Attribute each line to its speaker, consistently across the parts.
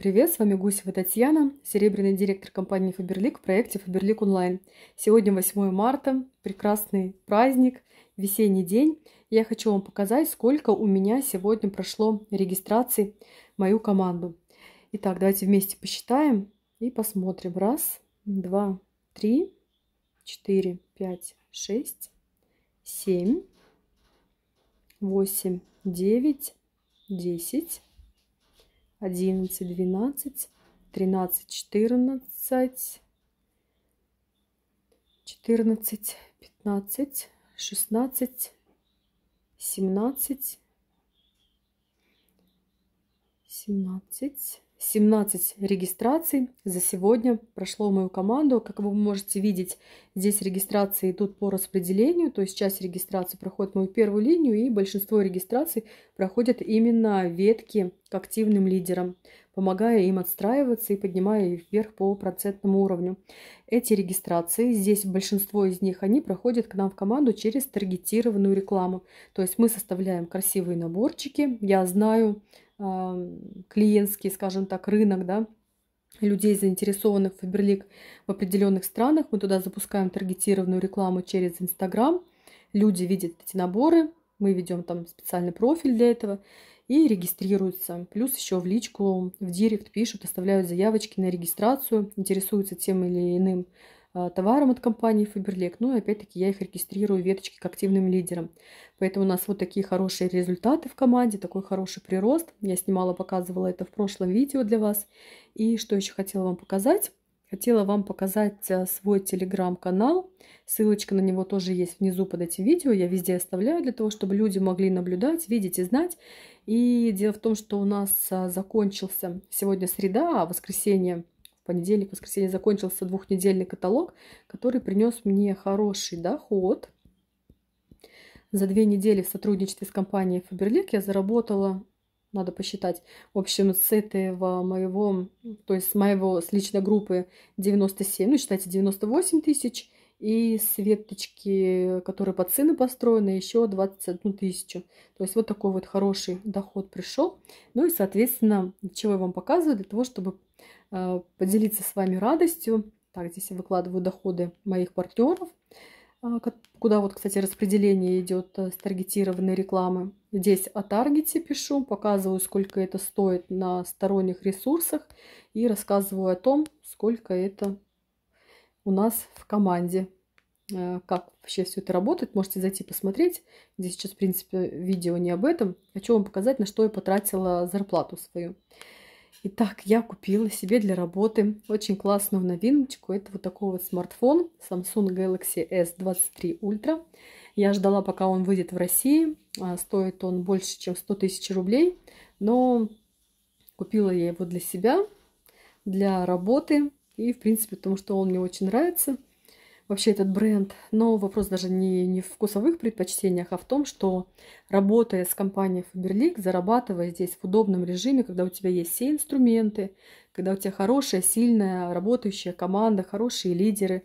Speaker 1: привет! С вами Гусева Татьяна, серебряный директор компании Фаберлик в проекте Фаберлик Онлайн. Сегодня 8 марта, прекрасный праздник, весенний день. Я хочу вам показать, сколько у меня сегодня прошло регистрации в мою команду. Итак, давайте вместе посчитаем и посмотрим. Раз, два, три, четыре, пять, шесть, семь, восемь, девять, десять. 11, 12, 13, 14, 14, 15, 16, 17, 17, 17 регистраций за сегодня прошло мою команду. Как вы можете видеть, здесь регистрации идут по распределению, то есть часть регистрации проходит мою первую линию, и большинство регистраций проходят именно ветки к активным лидерам, помогая им отстраиваться и поднимая их вверх по процентному уровню. Эти регистрации, здесь большинство из них, они проходят к нам в команду через таргетированную рекламу. То есть мы составляем красивые наборчики, я знаю, клиентский, скажем так, рынок, да, людей, заинтересованных в Фаберлик в определенных странах. Мы туда запускаем таргетированную рекламу через Инстаграм. Люди видят эти наборы, мы ведем там специальный профиль для этого и регистрируются. Плюс еще в личку, в директ пишут, оставляют заявочки на регистрацию, интересуются тем или иным а, товаром от компании Faberlic. Ну и опять-таки я их регистрирую веточки к активным лидерам. Поэтому у нас вот такие хорошие результаты в команде, такой хороший прирост. Я снимала, показывала это в прошлом видео для вас. И что еще хотела вам показать? Хотела вам показать а, свой телеграм-канал. Ссылочка на него тоже есть внизу под этим видео. Я везде оставляю для того, чтобы люди могли наблюдать, видеть и знать. И дело в том, что у нас а, закончился сегодня среда, а воскресенье понедельник, воскресенье закончился двухнедельный каталог, который принес мне хороший доход. За две недели в сотрудничестве с компанией Faberlic я заработала, надо посчитать, в общем, с этого моего, то есть с моего, с личной группы 97, ну, считайте, 98 тысяч, и светочки, которые под цены построены, еще 21 тысячу. То есть вот такой вот хороший доход пришел. Ну и, соответственно, чего я вам показываю, для того, чтобы Э, поделиться с вами радостью. Так, здесь я выкладываю доходы моих партнеров, э, куда вот, кстати, распределение идет э, с таргетированной рекламы. Здесь о таргете пишу, показываю, сколько это стоит на сторонних ресурсах и рассказываю о том, сколько это у нас в команде как вообще все это работает, можете зайти посмотреть. Здесь сейчас, в принципе, видео не об этом. Хочу вам показать, на что я потратила зарплату свою. Итак, я купила себе для работы очень классную новиночку. Это вот такой вот смартфон Samsung Galaxy S23 Ultra. Я ждала, пока он выйдет в России. А, стоит он больше, чем 100 тысяч рублей. Но купила я его для себя, для работы. И, в принципе, потому что он мне очень нравится вообще этот бренд. Но вопрос даже не, не в вкусовых предпочтениях, а в том, что работая с компанией Faberlic, зарабатывая здесь в удобном режиме, когда у тебя есть все инструменты, когда у тебя хорошая, сильная, работающая команда, хорошие лидеры,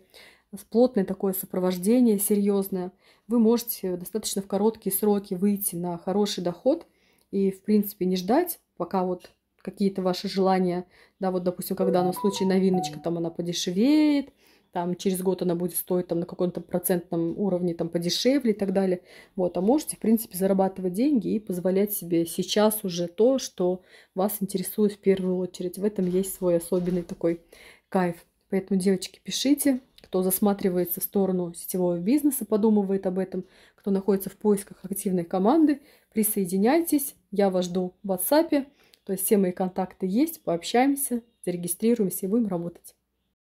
Speaker 1: плотное такое сопровождение серьезное, вы можете достаточно в короткие сроки выйти на хороший доход и, в принципе, не ждать, пока вот какие-то ваши желания, да, вот, допустим, когда ну, в данном случае новиночка, там она подешевеет, там через год она будет стоить там на каком-то процентном уровне там подешевле и так далее. Вот, а можете, в принципе, зарабатывать деньги и позволять себе сейчас уже то, что вас интересует в первую очередь. В этом есть свой особенный такой кайф. Поэтому, девочки, пишите, кто засматривается в сторону сетевого бизнеса, подумывает об этом, кто находится в поисках активной команды, присоединяйтесь, я вас жду в WhatsApp, то есть все мои контакты есть, пообщаемся, зарегистрируемся и будем работать.